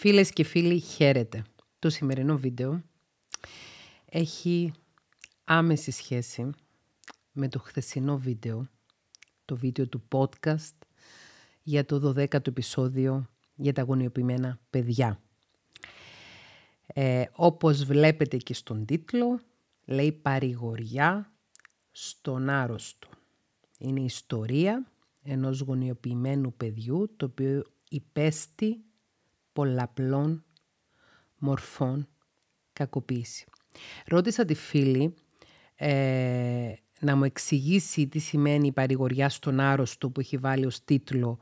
Φίλες και φίλοι, χαίρετε. Το σημερινό βίντεο έχει άμεση σχέση με το χθεσινό βίντεο, το βίντεο του podcast για το 12ο επεισόδιο για τα γονιοποιημένα παιδιά. Ε, όπως βλέπετε και στον τίτλο, λέει «Παρηγοριά στον άρρωστο». Είναι η ιστορία ενός γονιοποιημένου παιδιού, το οποίο υπέστη πολλαπλών μορφών κακοποίηση. Ρώτησα τη φίλη ε, να μου εξηγήσει τι σημαίνει η παρηγοριά στον άρρωστο που έχει βάλει ως τίτλο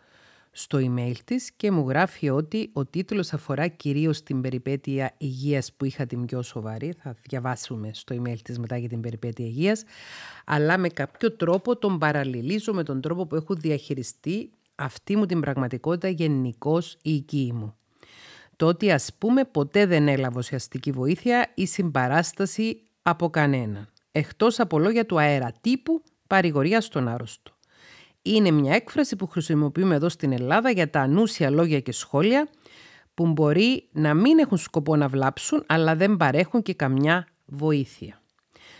στο email της και μου γράφει ότι ο τίτλος αφορά κυρίως την περιπέτεια υγείας που είχα την πιο σοβαρή, θα διαβάσουμε στο email της μετά για την περιπέτεια υγείας, αλλά με κάποιο τρόπο τον παραλληλίζω με τον τρόπο που έχω διαχειριστεί αυτή μου την πραγματικότητα γενικώς η οικία μου. Το ότι ας πούμε ποτέ δεν έλαβε ουσιαστική βοήθεια ή συμπαράσταση από κανένα, Εκτός από λόγια του αερατύπου παρηγορίας στον άρρωστο. Είναι μια έκφραση που χρησιμοποιούμε εδώ στην Ελλάδα για τα ανούσια λόγια και σχόλια που μπορεί να μην έχουν σκοπό να βλάψουν αλλά δεν παρέχουν και καμιά βοήθεια.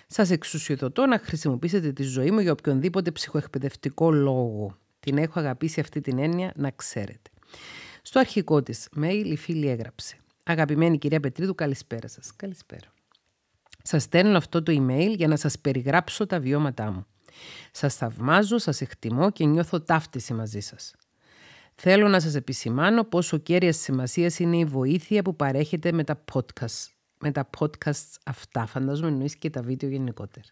Σας εξουσιοδοτώ να χρησιμοποιήσετε τη ζωή μου για οποιονδήποτε ψυχοεκπαιδευτικό λόγο. Την έχω αγαπήσει αυτή την έννοια να ξέρετε. Στο αρχικό της mail η φίλη έγραψε. Αγαπημένη κυρία Πετρίδου, καλησπέρα σας. Καλησπέρα. Σας στέλνω αυτό το email για να σας περιγράψω τα βιώματά μου. Σας θαυμάζω, σας εκτιμώ και νιώθω ταύτιση μαζί σας. Θέλω να σας επισημάνω πόσο κέρια σημασίας είναι η βοήθεια που παρέχεται με τα podcast. Με τα podcasts αυτά, φαντάζομαι εννοείς και τα βίντεο γενικότερα.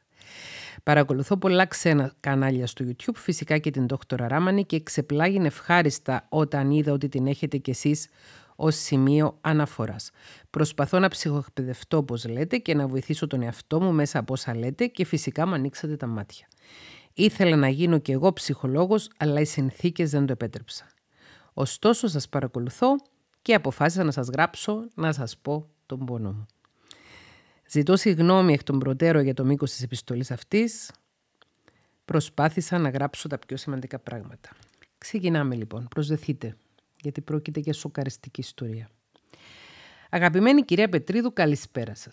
Παρακολουθώ πολλά ξένα κανάλια στο YouTube, φυσικά και την Δόκτωρα Ράμανη και ξεπλάγει ευχάριστα όταν είδα ότι την έχετε κι εσείς ως σημείο αναφοράς. Προσπαθώ να ψυχοεκπαιδευτώ όπως λέτε και να βοηθήσω τον εαυτό μου μέσα από όσα λέτε και φυσικά μου ανοίξατε τα μάτια. Ήθελα να γίνω κι εγώ ψυχολόγος, αλλά οι συνθήκες δεν το επέτρεψαν. Ωστόσο σας παρακολουθώ και αποφάσισα να σας γράψω να σας πω τον πόνο μου. Ζητώ συγγνώμη εκ των προτέρων για το μήκος της επιστολής αυτής. Προσπάθησα να γράψω τα πιο σημαντικά πράγματα. Ξεκινάμε λοιπόν. Προσδεθείτε, γιατί πρόκειται για σοκαριστική ιστορία. Αγαπημένη κυρία Πετρίδου, καλησπέρα σας.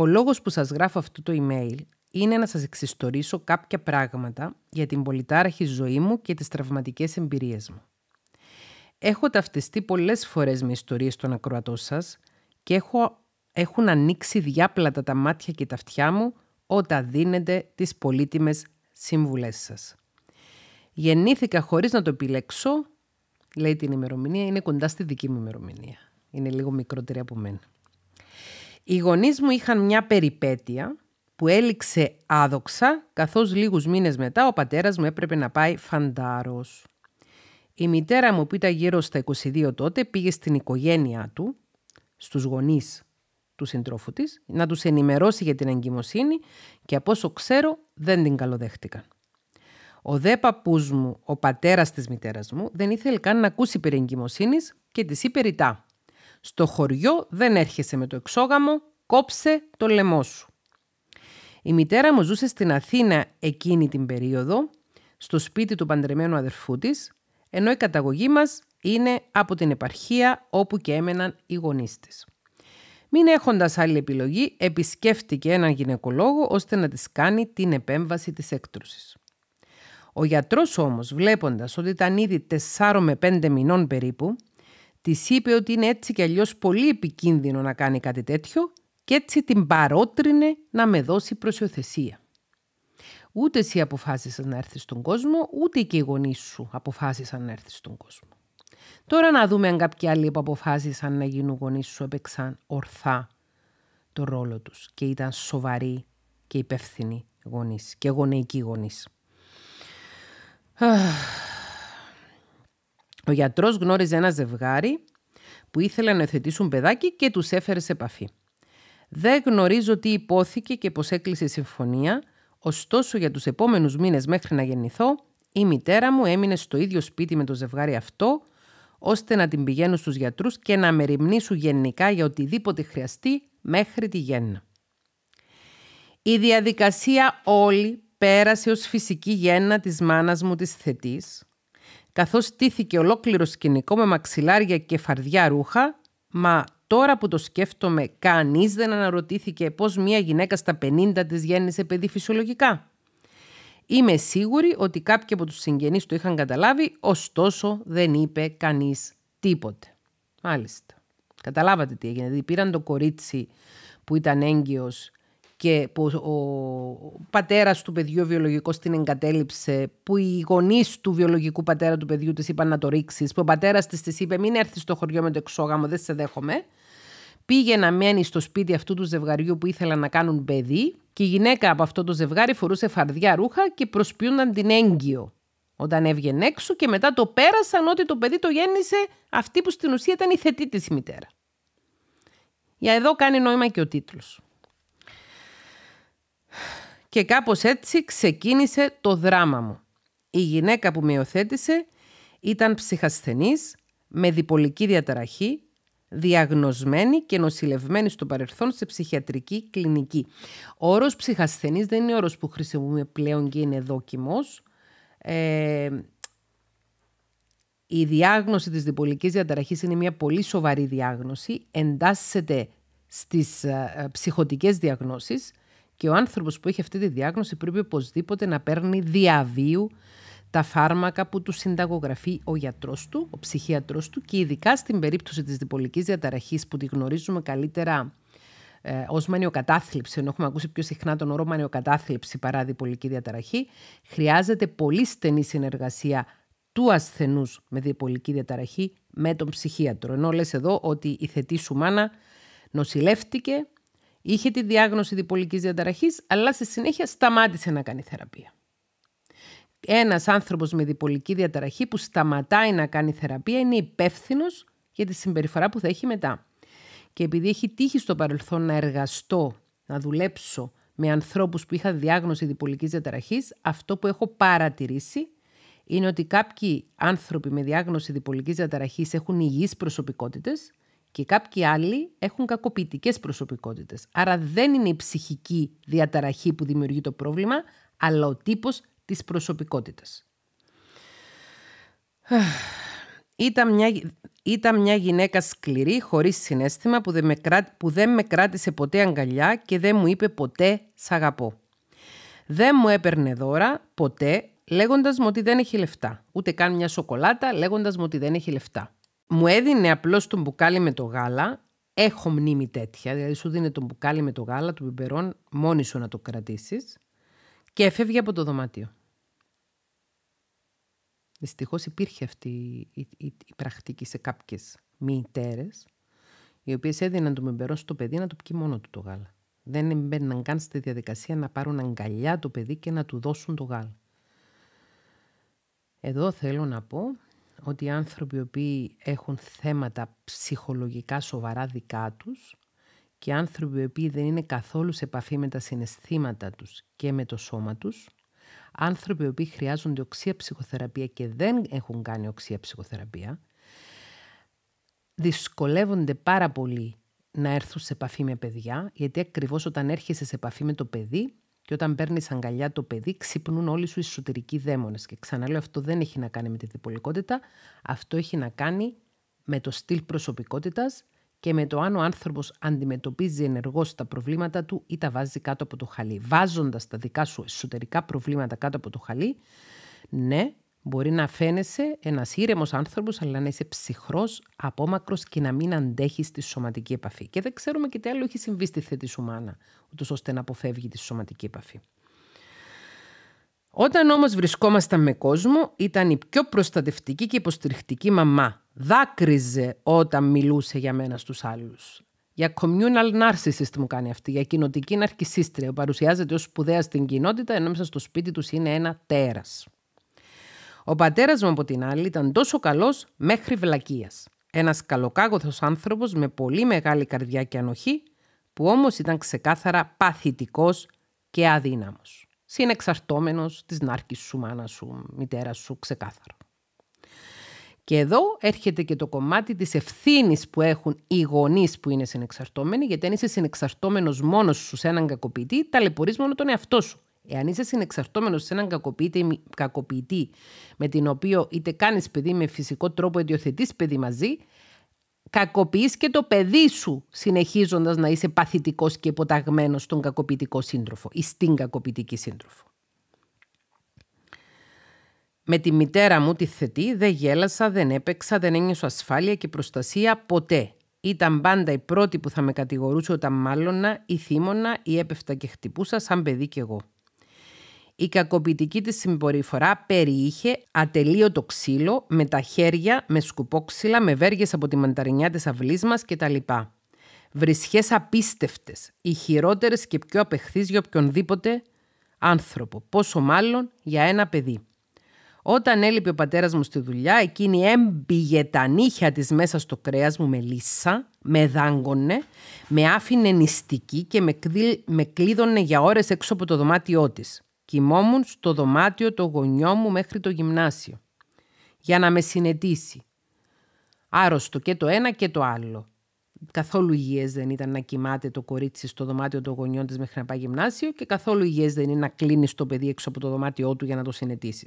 Ο λόγος που σας γράφω αυτό το email είναι να σας εξιστορήσω κάποια πράγματα για την πολιτάραχη ζωή μου και τις τραυματικές εμπειρίες μου. Έχω ταυτιστεί πολλές φορές με ιστορίες των ακροατών σας και έχω έχουν ανοίξει διάπλατα τα μάτια και τα αυτιά μου όταν δίνετε τις πολύτιμες σύμβουλές σας. Γεννήθηκα χωρίς να το επιλέξω, λέει την ημερομηνία, είναι κοντά στη δική μου ημερομηνία. Είναι λίγο μικρότερη από μένα. Οι γονείς μου είχαν μια περιπέτεια που έληξε άδοξα, καθώς λίγους μήνες μετά ο πατέρας μου έπρεπε να πάει φαντάρος. Η μητέρα μου που ήταν γύρω στα 22 τότε πήγε στην οικογένειά του, στους γονείς του συντρόφου της, να τους ενημερώσει για την εγκυμοσύνη και από όσο ξέρω δεν την καλοδέχτηκαν. Ο δε παππούς μου, ο πατέρας της μητέρας μου, δεν ήθελε καν να ακούσει περί εγκυμοσύνης και της είπε ρητά. Στο χωριό δεν έρχεσαι με το εξόγαμο, κόψε το λαιμό σου. Η μητέρα μου ζούσε στην Αθήνα εκείνη την περίοδο, στο σπίτι του παντρεμένου αδερφού της, ενώ η καταγωγή μας είναι από την επαρχία όπου και έμεναν οι γονείς της. Μην έχοντας άλλη επιλογή, επισκέφτηκε έναν γυναικολόγο ώστε να της κάνει την επέμβαση της έκτρωσης. Ο γιατρός όμως, βλέποντας ότι ήταν ήδη 4 με 5 μηνών περίπου, της είπε ότι είναι έτσι κι αλλιώς πολύ επικίνδυνο να κάνει κάτι τέτοιο και έτσι την παρότρινε να με δώσει προσιοθεσία. Ούτες εσύ αποφάσισες να έρθεις στον κόσμο, ούτε και οι γονείς σου αποφάσισαν να έρθεις στον κόσμο. Τώρα να δούμε αν κάποιοι άλλοι που αποφάσισαν να γίνουν γονείς σου έπαιξαν ορθά το ρόλο τους και ήταν σοβαροί και υπεύθυνοι γονείς και γονεϊκοί γονείς. Ο γιατρός γνώριζε ένα ζευγάρι που ήθελαν να εθετήσουν παιδάκι και τους έφερε σε επαφή. Δεν γνωρίζω τι υπόθηκε και πώς έκλεισε η συμφωνία, ωστόσο για τους επόμενους μήνες μέχρι να γεννηθώ, η μητέρα μου έμεινε στο ίδιο σπίτι με το ζευγάρι αυτό ώστε να την πηγαίνουν στους γιατρούς και να μεριμνήσουν γενικά για οτιδήποτε χρειαστεί μέχρι τη γέννα. Η διαδικασία όλη πέρασε ως φυσική γέννα της μάνας μου της θετής, καθώς στήθηκε ολόκληρο σκηνικό με μαξιλάρια και φαρδιά ρούχα, μα τώρα που το σκέφτομαι κανείς δεν αναρωτήθηκε πώς μια γυναίκα στα 50 της γέννησε παιδί φυσιολογικά. Είμαι σίγουρη ότι κάποιοι από τους συγγενείς το είχαν καταλάβει, ωστόσο δεν είπε κανείς τίποτε. Μάλιστα. Καταλάβατε τι έγινε. Δηλαδή πήραν το κορίτσι που ήταν έγκυος και που ο πατέρας του παιδιού βιολογικός την εγκατέλειψε, που οι γονείς του βιολογικού πατέρα του παιδιού της είπαν να το ρίξεις, που ο πατέρας της της είπε μην έρθεις στο χωριό με το εξόγαμο, δεν σε δέχομαι πήγε να μένει στο σπίτι αυτού του ζευγαριού που ήθελαν να κάνουν παιδί και η γυναίκα από αυτό το ζευγάρι φορούσε φαρδιά ρούχα και προσποιούνταν την έγκυο. Όταν έβγαινε έξω και μετά το πέρασαν ότι το παιδί το γέννησε αυτή που στην ουσία ήταν η θετή της μητέρα. Για εδώ κάνει νόημα και ο τίτλος. Και κάπως έτσι ξεκίνησε το δράμα μου. Η γυναίκα που με υιοθέτησε ήταν ψυχασθενής, με διπολική διαταραχή, διαγνωσμένοι και νοσηλευμένοι στο παρελθόν σε ψυχιατρική κλινική. Ο όρος ψυχασθενής δεν είναι όρος που χρησιμοποιούμε πλέον και είναι δόκιμος. Ε, η διάγνωση της διπολικής διαταραχής είναι μια πολύ σοβαρή διάγνωση, εντάσσεται στις ε, ψυχοτικές διαγνώσεις και ο άνθρωπος που έχει αυτή τη διάγνωση πρέπει οπωσδήποτε να παίρνει διαβίου τα φάρμακα που του συνταγογραφεί ο γιατρός του, ο ψυχίατρο του και ειδικά στην περίπτωση της διπολικής διαταραχής που τη γνωρίζουμε καλύτερα ε, ως μανιοκατάθλιψη, ενώ έχουμε ακούσει πιο συχνά τον όρο μανιοκατάθλιψη παρά διπολική διαταραχή, χρειάζεται πολύ στενή συνεργασία του ασθενούς με διπολική διαταραχή με τον ψυχίατρο. Ενώ λες εδώ ότι η θετή σου μάνα νοσηλεύτηκε, είχε τη διάγνωση διπολικής διαταραχής, αλλά στη συνέχεια σταμάτησε να κάνει θεραπεία. Ένας άνθρωπος με διπολική διαταραχή που σταματάει να κάνει θεραπεία είναι υπεύθυνο για τη συμπεριφορά που θα έχει μετά. Και επειδή έχει τύχει στο παρελθόν να εργαστώ, να δουλέψω με ανθρώπους που είχαν διάγνωση διπολικής διαταραχής, αυτό που έχω παρατηρήσει είναι ότι κάποιοι άνθρωποι με διάγνωση διπολικής διαταραχής έχουν υγιείς προσωπικότητες και κάποιοι άλλοι έχουν κακοποιητικές προσωπικότητες. Άρα δεν είναι η ψυχική διαταραχή που δημιουργεί το πρόβλημα, αλλά ο τύπος της προσωπικότητας. Ήταν μια, ήταν μια γυναίκα σκληρή, χωρίς συνέστημα, που δεν, με που δεν με κράτησε ποτέ αγκαλιά και δεν μου είπε ποτέ «σ' αγαπώ». Δεν μου έπαιρνε δώρα ποτέ, λέγοντας μου ότι δεν έχει λεφτά. Ούτε καν μια σοκολάτα, λέγοντας μου ότι δεν έχει λεφτά. Μου έδινε απλώς τον μπουκάλι με το γάλα, έχω μνήμη τέτοια, δηλαδή σου δίνει τον μπουκάλι με το γάλα του πιπερών, μόνη σου να το κρατήσεις και έφευγε από το δωμάτιο. Δυστυχώς υπήρχε αυτή η, πρακτική σε κάποιες μητέρες, οι οποίες έδιναν το μεμπερό στο παιδί να το πιει μόνο του το γάλα. Δεν μπαίναν καν στη διαδικασία να πάρουν αγκαλιά το παιδί και να του δώσουν το γάλα. Εδώ θέλω να πω ότι οι άνθρωποι οι οποίοι έχουν θέματα ψυχολογικά σοβαρά δικά τους και άνθρωποι οι οποίοι δεν είναι καθόλου σε επαφή με τα συναισθήματα τους και με το σώμα τους, άνθρωποι οι οποίοι χρειάζονται οξία ψυχοθεραπεία και δεν έχουν κάνει οξία ψυχοθεραπεία, δυσκολεύονται πάρα πολύ να έρθουν σε επαφή με παιδιά, γιατί ακριβώς όταν έρχεσαι σε επαφή με το παιδί και όταν παίρνεις αγκαλιά το παιδί, ξυπνούν όλοι σου οι εσωτερικοί δαίμονες. Και ξαναλέω, αυτό δεν έχει να κάνει με τη διπολικότητα, αυτό έχει να κάνει με το στυλ προσωπικότητας και με το αν ο άνθρωπος αντιμετωπίζει ενεργώς τα προβλήματα του ή τα βάζει κάτω από το χαλί. Βάζοντας τα δικά σου εσωτερικά προβλήματα κάτω από το χαλί, ναι, μπορεί να φαίνεσαι ένας ήρεμος άνθρωπος, αλλά να είσαι ψυχρός, απόμακρος και να μην αντέχεις τη σωματική επαφή. Και δεν ξέρουμε και τι άλλο έχει συμβεί στη θέτη σου μάνα, ώστε να αποφεύγει τη σωματική επαφή. Όταν όμως βρισκόμασταν με κόσμο, ήταν η πιο προστατευτική και υποστηρικτική μαμά. Δάκρυζε όταν μιλούσε για μένα στους άλλους. Για communal narcissist μου κάνει αυτή, για κοινοτική ναρκισίστρια. Παρουσιάζεται ως σπουδαία στην κοινότητα, ενώ μέσα στο σπίτι τους είναι ένα τέρας. Ο πατέρας μου από την άλλη ήταν τόσο καλός μέχρι βλακείας. ένας καλοκάγωθος άνθρωπος με πολύ μεγάλη καρδιά και ανοχή, που όμως ήταν ξεκάθαρα παθητικός και αδύναμος συνεξαρτώμενος της νάρκης σου, μάνας σου, μητέρας σου, ξεκάθαρα. Και εδώ έρχεται και το κομμάτι της ευθύνης που έχουν οι γονείς που είναι συνεξαρτώμενοι, γιατί αν είσαι συνεξαρτώμενος μόνος σου σε έναν κακοποιητή, ταλαιπωρείς μόνο τον εαυτό σου. Εάν είσαι συνεξαρτώμενος σε έναν κακοποιητή, κακοποιητή με την οποία είτε κάνεις παιδί με φυσικό τρόπο, είτε παιδί μαζί, κακοποιείς και το παιδί σου συνεχίζοντας να είσαι παθητικός και υποταγμένος στον κακοποιητικό σύντροφο ή στην κακοποιητική σύντροφο. Με τη μητέρα μου τη θετή δεν γέλασα, δεν έπαιξα, δεν ένιωσα ασφάλεια και προστασία ποτέ. Ήταν πάντα η πρώτη που θα με κατηγορούσε όταν μάλωνα ή θύμωνα ή έπεφτα και χτυπούσα σαν παιδί κι εγώ. Η κακοποιητική της συμπεριφορά περιείχε ατελείωτο ξύλο με τα χέρια, με σκουπόξυλα, με βέργες από τη μανταρινιά της αυλής μας κτλ. Βρισχές απίστευτες, οι χειρότερες και πιο απεχθείς για οποιονδήποτε άνθρωπο, πόσο μάλλον για ένα παιδί. Όταν έλειπε ο πατέρας μου στη δουλειά, εκείνη έμπηγε τα νύχια της μέσα στο κρέας μου με λύσα, με δάγκωνε, με άφηνε νηστική και με, κλείδωνε για ώρες έξω από το δωμάτιό της». Κοιμόμουν στο δωμάτιο το γονιό μου μέχρι το γυμνάσιο για να με συνετήσει Άρρωστο και το ένα και το άλλο. Καθόλου υγιές δεν ήταν να κοιμάται το κορίτσι στο δωμάτιο των γονιών της μέχρι να πάει γυμνάσιο και καθόλου υγιές δεν είναι να κλείνεις το παιδί έξω από το δωμάτιό του για να το συνετήσει.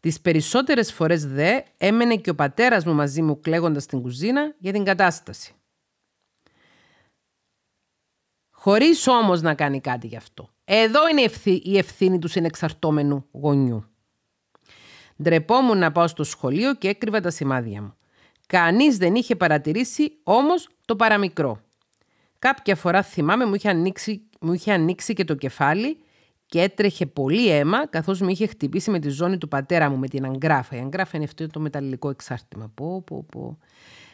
Τις περισσότερες φορές δε έμενε και ο πατέρας μου μαζί μου κλαίγοντας στην κουζίνα για την κατάσταση. Χωρίς όμως να κάνει κάτι γι' αυτό. Εδώ είναι η ευθύνη του συνεξαρτώμενου γονιού. Ντρεπόμουν να πάω στο σχολείο και έκρυβα τα σημάδια μου. Κανείς δεν είχε παρατηρήσει όμως το παραμικρό. Κάποια φορά θυμάμαι μου είχε ανοίξει, μου είχε ανοίξει και το κεφάλι και έτρεχε πολύ αίμα καθώς με είχε χτυπήσει με τη ζώνη του πατέρα μου με την αγκράφα. Η αγκράφα είναι αυτό το μεταλλικό εξάρτημα. Πω, πω, πω.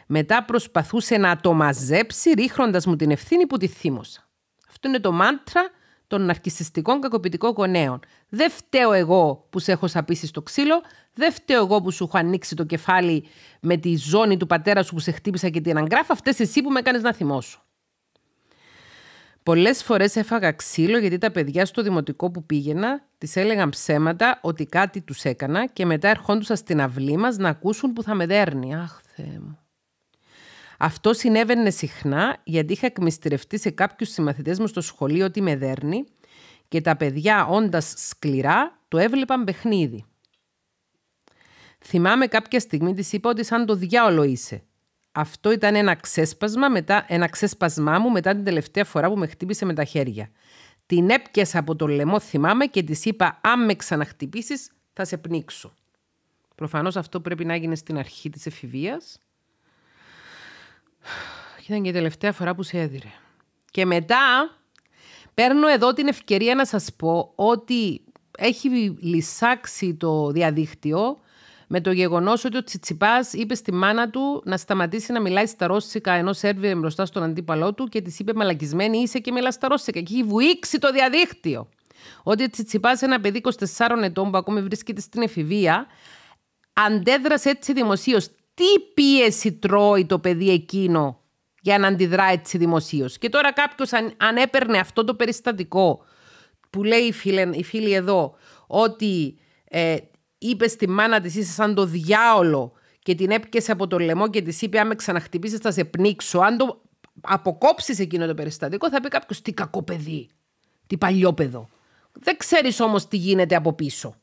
Μετά προσπαθούσε να το μαζέψει ρίχνοντας μου την ευθύνη που τη θύμωσα. Αυτό είναι το μάντρα των ναρκιστικών κακοποιητικών γονέων. Δεν φταίω εγώ που σε έχω σαπίσει στο ξύλο, δεν φταίω εγώ που σου έχω ανοίξει το κεφάλι με τη ζώνη του πατέρα σου που σε χτύπησα και την αγκράφα, Αυτές εσύ που με έκανες να θυμώσω. Πολλές φορές έφαγα ξύλο γιατί τα παιδιά στο δημοτικό που πήγαινα της έλεγαν ψέματα ότι κάτι τους έκανα και μετά ερχόντουσα στην αυλή μας να ακούσουν που θα με δέρνει. Αχ, Θεέ μου. Αυτό συνέβαινε συχνά γιατί είχα εκμυστηρευτεί σε κάποιους συμμαθητές μου στο σχολείο ότι με δέρνει και τα παιδιά, όντας σκληρά, το έβλεπαν παιχνίδι. Θυμάμαι κάποια στιγμή της είπα ότι σαν το διάολο είσαι. Αυτό ήταν ένα ξέσπασμα, μετά, ένα ξέσπασμά μου μετά την τελευταία φορά που με χτύπησε με τα χέρια. Την έπιασα από το λαιμό, θυμάμαι, και της είπα: Αν με ξαναχτυπήσεις, θα σε πνίξω. Προφανώς αυτό πρέπει να έγινε στην αρχή της εφηβείας Ήταν και η τελευταία φορά που σε έδιρε. Και μετά παίρνω εδώ την ευκαιρία να σας πω ότι έχει λυσάξει το διαδίκτυο με το γεγονός ότι ο Τσιτσιπάς είπε στη μάνα του να σταματήσει να μιλάει στα ρώσικα ενώ σέρβιε μπροστά στον αντίπαλό του και της είπε Μαλακισμένη είσαι και μιλάς στα ρώσικα. Και έχει βουήξει το διαδίκτυο. Ότι ο Τσιτσιπάς, ένα παιδί 24 ετών που ακόμη βρίσκεται στην εφηβεία, αντέδρασε έτσι δημοσίως τι πίεση τρώει το παιδί εκείνο για να αντιδρά έτσι δημοσίως. Και τώρα κάποιος, αν, έπαιρνε αυτό το περιστατικό που λέει η φίλη, η φίλη εδώ, ότι ε, είπες στη μάνα της είσαι σαν το διάολο και την έπιασε από το λαιμό και της είπε: Άμε ξαναχτυπήσεις θα σε πνίξω. Αν το αποκόψεις εκείνο το περιστατικό, θα πει κάποιος: Τι κακό παιδί, τι παλιό παιδό. Δεν ξέρεις όμως τι γίνεται από πίσω.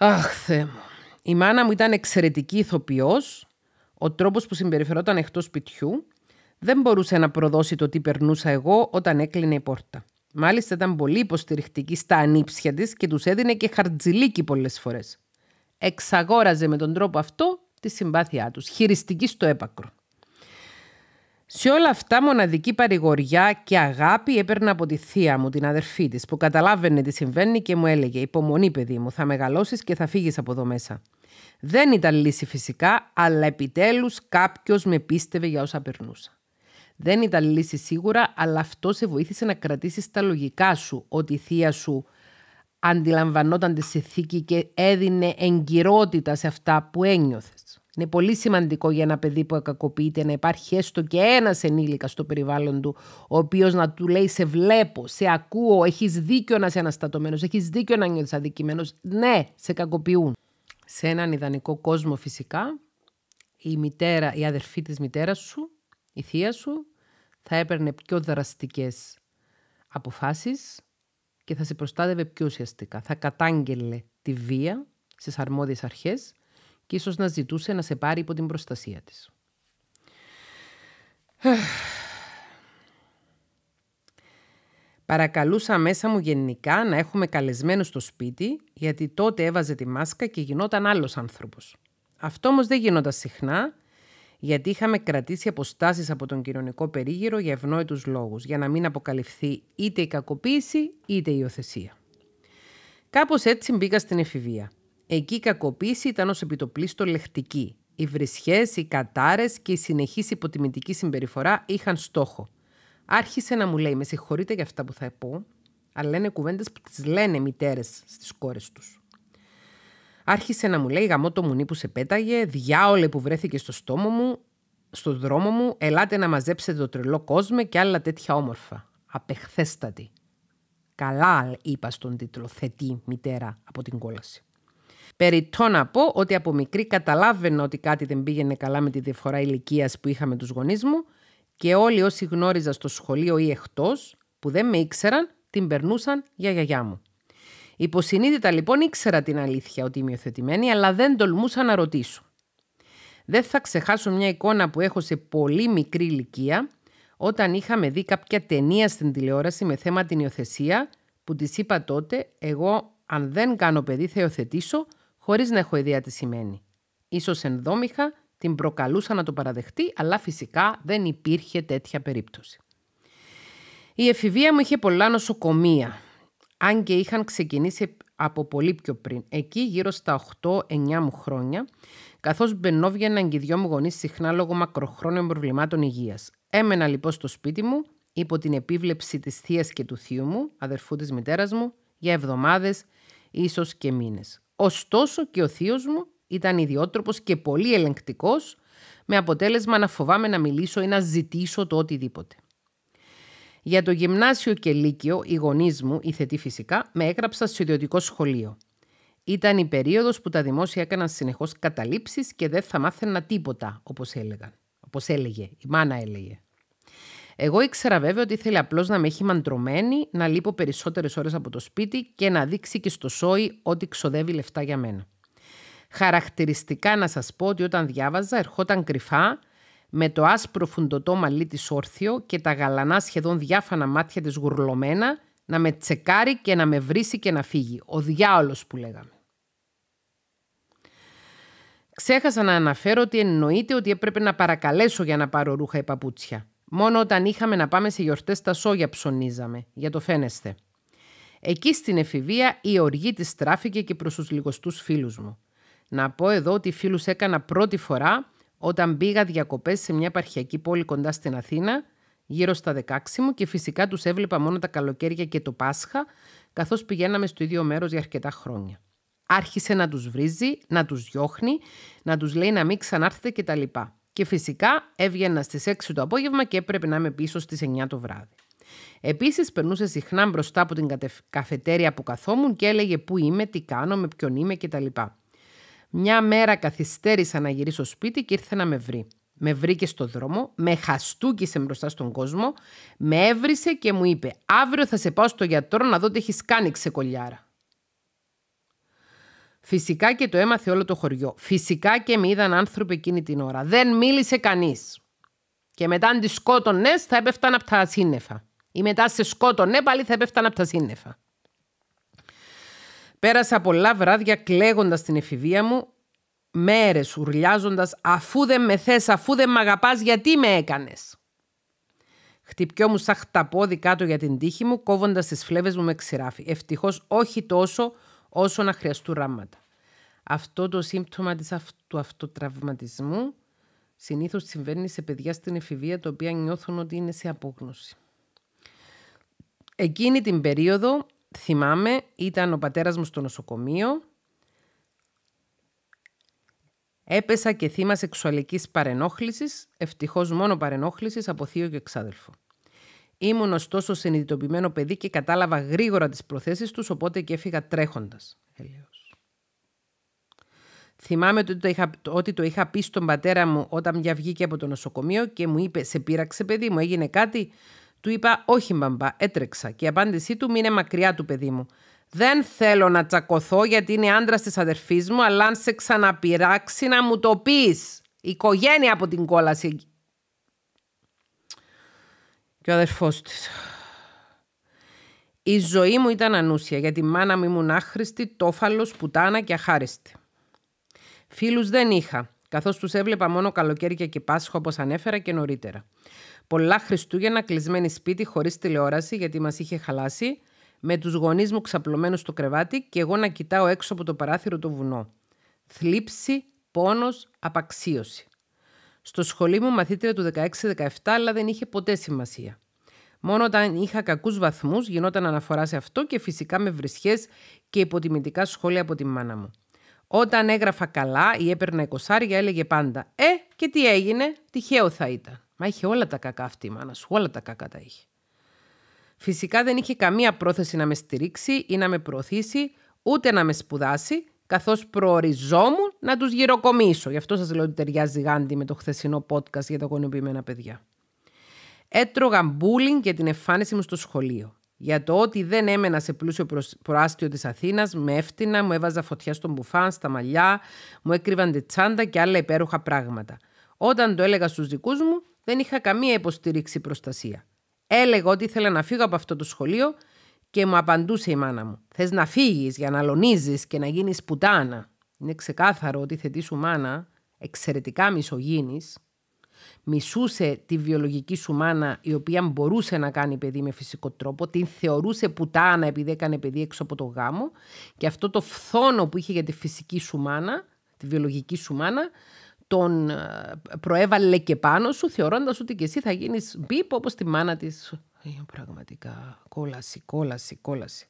Αχ, Θεέ μου. Η μάνα μου ήταν εξαιρετική ηθοποιός. Ο τρόπος που συμπεριφερόταν εκτός σπιτιού δεν μπορούσε να προδώσει το τι περνούσα εγώ όταν έκλεινε η πόρτα. Μάλιστα ήταν πολύ υποστηρικτική στα ανήψια της και τους έδινε και χαρτζηλίκι πολλές φορές. Εξαγόραζε με τον τρόπο αυτό τη συμπάθειά τους, χειριστική στο έπακρο. Σε όλα αυτά μοναδική παρηγοριά και αγάπη έπαιρνα από τη θεία μου, την αδερφή της, που καταλάβαινε τι συμβαίνει και μου έλεγε «Υπομονή παιδί μου, θα μεγαλώσεις και θα φύγεις από εδώ μέσα». Δεν ήταν λύση φυσικά, αλλά επιτέλους κάποιος με πίστευε για όσα περνούσα. Δεν ήταν λύση σίγουρα, αλλά αυτό σε βοήθησε να κρατήσεις τα λογικά σου, ότι η θεία σου αντιλαμβανόταν τη συνθήκη και έδινε εγκυρότητα σε αυτά που ένιωθες. Είναι πολύ σημαντικό για ένα παιδί που κακοποιείται να υπάρχει έστω και ένας ενήλικας στο περιβάλλον του, ο οποίος να του λέει: Σε βλέπω, σε ακούω, έχεις δίκιο να είσαι αναστατωμένος, έχεις δίκιο να νιώθεις αδικημένος. Ναι, σε κακοποιούν σε έναν ιδανικό κόσμο φυσικά, η μητέρα, η αδερφή της μητέρας σου, η θεία σου, θα έπαιρνε πιο δραστικές αποφάσεις και θα σε προστάτευε πιο ουσιαστικά. Θα κατάγγελε τη βία στις αρμόδιες αρχές και ίσως να ζητούσε να σε πάρει υπό την προστασία της. Παρακαλούσα μέσα μου γενικά να έχουμε καλεσμένο στο σπίτι, γιατί τότε έβαζε τη μάσκα και γινόταν άλλος άνθρωπος. Αυτό όμως δεν γινόταν συχνά, γιατί είχαμε κρατήσει αποστάσεις από τον κοινωνικό περίγυρο για ευνόητους λόγους, για να μην αποκαλυφθεί είτε η κακοποίηση είτε η υιοθεσία. Κάπως έτσι μπήκα στην εφηβεία. Εκεί η κακοποίηση ήταν ως επιτοπλίστο λεχτική. Οι βρισχές, οι κατάρες και η συνεχής υποτιμητική συμπεριφορά είχαν στόχο. Άρχισε να μου λέει: Με συγχωρείτε για αυτά που θα πω, αλλά λένε κουβέντες που τις λένε μητέρες στις κόρες τους. Άρχισε να μου λέει: Γαμώ το μουνί που σε πέταγε, διάολε που βρέθηκε στο στόμα μου, στο δρόμο μου, ελάτε να μαζέψετε το τρελό κόσμο και άλλα τέτοια όμορφα. Απεχθέστατη. Καλά είπα στον τίτλο «Θετή μητέρα» από την κόλαση. Περιττό να πω ότι από μικρή καταλάβαινα ότι κάτι δεν πήγαινε καλά με τη διαφορά ηλικίας που είχαμε τους γονείς μου και όλοι όσοι γνώριζα στο σχολείο ή εκτός, που δεν με ήξεραν, την περνούσαν για γιαγιά μου. Υποσυνείδητα λοιπόν ήξερα την αλήθεια ότι είμαι υιοθετημένη, αλλά δεν τολμούσα να ρωτήσω. Δεν θα ξεχάσω μια εικόνα που έχω σε πολύ μικρή ηλικία, όταν είχαμε δει κάποια ταινία στην τηλεόραση με θέμα την υιοθεσία, που της είπα τότε, εγώ αν δεν κάνω παιδί θα υιοθετήσω, χωρίς να έχω ιδέα τι σημαίνει. Ίσως ενδόμηχα την προκαλούσα να το παραδεχτεί, αλλά φυσικά δεν υπήρχε τέτοια περίπτωση. Η εφηβεία μου είχε πολλά νοσοκομεία, αν και είχαν ξεκινήσει από πολύ πιο πριν, εκεί γύρω στα 8-9 μου χρόνια, καθώς μπαινόβγαιναν και οι δυο μου γονείς συχνά λόγω μακροχρόνιων προβλημάτων υγείας. Έμενα λοιπόν στο σπίτι μου, υπό την επίβλεψη της θείας και του θείου μου, αδερφού της μητέρας μου, για εβδομάδες, ίσως και μήνες. Ωστόσο και ο θείος μου ήταν ιδιότροπος και πολύ ελεγκτικός, με αποτέλεσμα να φοβάμαι να μιλήσω ή να ζητήσω το οτιδήποτε. Για το γυμνάσιο και λύκειο, οι γονείς μου, οι θετοί φυσικά, με έγραψαν στο ιδιωτικό σχολείο. Ήταν η περίοδος που τα δημόσια έκαναν συνεχώς καταλήψεις και δεν θα μάθαινα τίποτα, όπως έλεγαν. όπως έλεγε, η μάνα έλεγε. Εγώ ήξερα βέβαια ότι ήθελε απλώς να με έχει μαντρωμένη, να λείπω περισσότερες ώρες από το σπίτι και να δείξει και στο σόι ότι ξοδεύει λεφτά για μένα. Χαρακτηριστικά να σας πω ότι όταν διάβαζα ερχόταν κρυφά με το άσπρο φουντοτό μαλλί της όρθιο και τα γαλανά σχεδόν διάφανα μάτια της γουρλωμένα να με τσεκάρει και να με βρήσει και να φύγει. Ο διάολος που λέγαμε. Ξέχασα να αναφέρω ότι εννοείται ότι έπρεπε να παρακαλέσω για να πάρω ρούχα ή παπούτσια. Μόνο όταν είχαμε να πάμε σε γιορτές τα σόγια ψωνίζαμε, για το φαίνεστε. Εκεί στην εφηβεία η οργή της τράφηκε και προς τους λιγοστούς φίλους μου. Να πω εδώ ότι φίλους έκανα πρώτη φορά όταν πήγα διακοπές σε μια επαρχιακή πόλη κοντά στην Αθήνα, γύρω στα 16 μου και φυσικά τους έβλεπα μόνο τα καλοκαίρια και το Πάσχα, καθώς πηγαίναμε στο ίδιο μέρος για αρκετά χρόνια. Άρχισε να τους βρίζει, να τους διώχνει, να τους λέει να μην ξανάρθετε κτλ. Και φυσικά έβγαινα στις 6 το απόγευμα και έπρεπε να είμαι πίσω στις 9 το βράδυ. Επίσης, περνούσε συχνά μπροστά από την καφετέρια που καθόμουν και έλεγε πού είμαι, τι κάνω, με ποιον είμαι κτλ. Μια μέρα καθυστέρησα να γυρίσω σπίτι και ήρθε να με βρει. Με βρήκε στο δρόμο, με χαστούκησε μπροστά στον κόσμο, με έβρισε και μου είπε «Αύριο θα σε πάω στο γιατρό να δω τι έχεις κάνει ξεκολιάρα». Φυσικά και το έμαθε όλο το χωριό. Φυσικά και με είδαν άνθρωποι εκείνη την ώρα. Δεν μίλησε κανείς. Και μετά αν τη σκότωνες θα έπεφταν από τα σύννεφα. Ή μετά σε σκότωνε, πάλι θα έπεφταν από τα σύννεφα. Πέρασα πολλά βράδια κλαίγοντας την εφηβεία μου, μέρες ουρλιάζοντας αφού δεν με θες, αφού δεν με αγαπάς, γιατί με έκανες. Χτυπιόμουν σαν χταπόδι κάτω για την τύχη μου, κόβοντας τις φλέβες μου με ξηράφι. Ευτυχώς όχι τόσο όσο να χρειαστούν ράμματα. Αυτό το σύμπτωμα της του αυτοτραυματισμού συνήθως συμβαίνει σε παιδιά στην εφηβεία τα οποία νιώθουν ότι είναι σε απόγνωση. Εκείνη την περίοδο θυμάμαι ήταν ο πατέρας μου στο νοσοκομείο. Έπεσα και θύμα σεξουαλικής παρενόχλησης, ευτυχώς μόνο παρενόχλησης από θείο και εξάδελφο. Ήμουν ωστόσο συνειδητοποιημένο παιδί και κατάλαβα γρήγορα τις προθέσεις τους, οπότε και έφυγα τρέχοντας. Έλεος. Θυμάμαι ότι το, είχα, ότι το είχα πει στον πατέρα μου όταν μια βγήκε από το νοσοκομείο και μου είπε «Σε πείραξε παιδί μου, έγινε κάτι» Του είπα «Όχι μπαμπά, έτρεξα» και η απάντησή του «Μείνε μακριά του παιδί μου». «Δεν θέλω να τσακωθώ γιατί είναι άντρας της αδερφής μου, αλλά αν σε ξαναπειράξει να μου το πεις». Η οικογένεια από την κόλαση. Και ο αδερφός της. Η ζωή μου ήταν ανούσια γιατί η μάνα μου ήμουν άχρηστη, τόφαλος, πουτάνα και αχάριστη. Φίλους δεν είχα, καθώς τους έβλεπα μόνο καλοκαίρι και Πάσχο όπως ανέφερα και νωρίτερα. Πολλά Χριστούγεννα κλεισμένη σπίτι χωρίς τηλεόραση γιατί μας είχε χαλάσει, με τους γονείς μου ξαπλωμένους στο κρεβάτι και εγώ να κοιτάω έξω από το παράθυρο το βουνό. Θλίψη, πόνος, απαξίωση. Στο σχολείο μου μαθήτρια του 16-17 αλλά δεν είχε ποτέ σημασία. Μόνο όταν είχα κακούς βαθμούς γινόταν αναφορά σε αυτό και φυσικά με βρισχές και υποτιμητικά σχόλια από τη μάνα μου. Όταν έγραφα καλά ή έπαιρνα εικοσάρια έλεγε πάντα «Ε, και τι έγινε, τυχαίο θα ήταν». Μα είχε όλα τα κακά αυτή η μάνα σου, όλα τα κακά τα είχε. Φυσικά δεν είχε καμία πρόθεση να με στηρίξει ή να με προωθήσει, ούτε να με σπουδάσει, καθώς προοριζόμουν να τους γυροκομίσω. Γι' αυτό σας λέω ότι ταιριάζει γάντι με το χθεσινό podcast για τα γονιοποιημένα παιδιά. Έτρωγα μπούλινγκ για την εμφάνιση μου στο σχολείο. Για το ότι δεν έμενα σε πλούσιο προάστιο της Αθήνας, με έφτιανα, μου έβαζα φωτιά στον μπουφάν, στα μαλλιά, μου έκρυβαν τη τσάντα και άλλα υπέροχα πράγματα. Όταν το έλεγα στους δικούς μου, δεν είχα καμία υποστήριξη προστασία. Έλεγα ότι ήθελα να φύγω από αυτό το σχολείο και μου απαντούσε η μάνα μου. Θες να φύγεις για να λονίζεις και να γίνεις πουτάνα. Είναι ξεκάθαρο ότι η θετή σου μάνα, εξαιρετικά μισογίνη, μισούσε τη βιολογική σου μάνα η οποία μπορούσε να κάνει παιδί με φυσικό τρόπο, την θεωρούσε πουτάνα επειδή έκανε παιδί έξω από το γάμο και αυτό το φθόνο που είχε για τη φυσική σου μάνα, τη βιολογική σου μάνα, τον ε, προέβαλε και πάνω σου, θεωρώντας ότι και εσύ θα γίνεις μπίπ όπως τη μάνα της. Ε, πραγματικά κόλαση, κόλαση, κόλαση.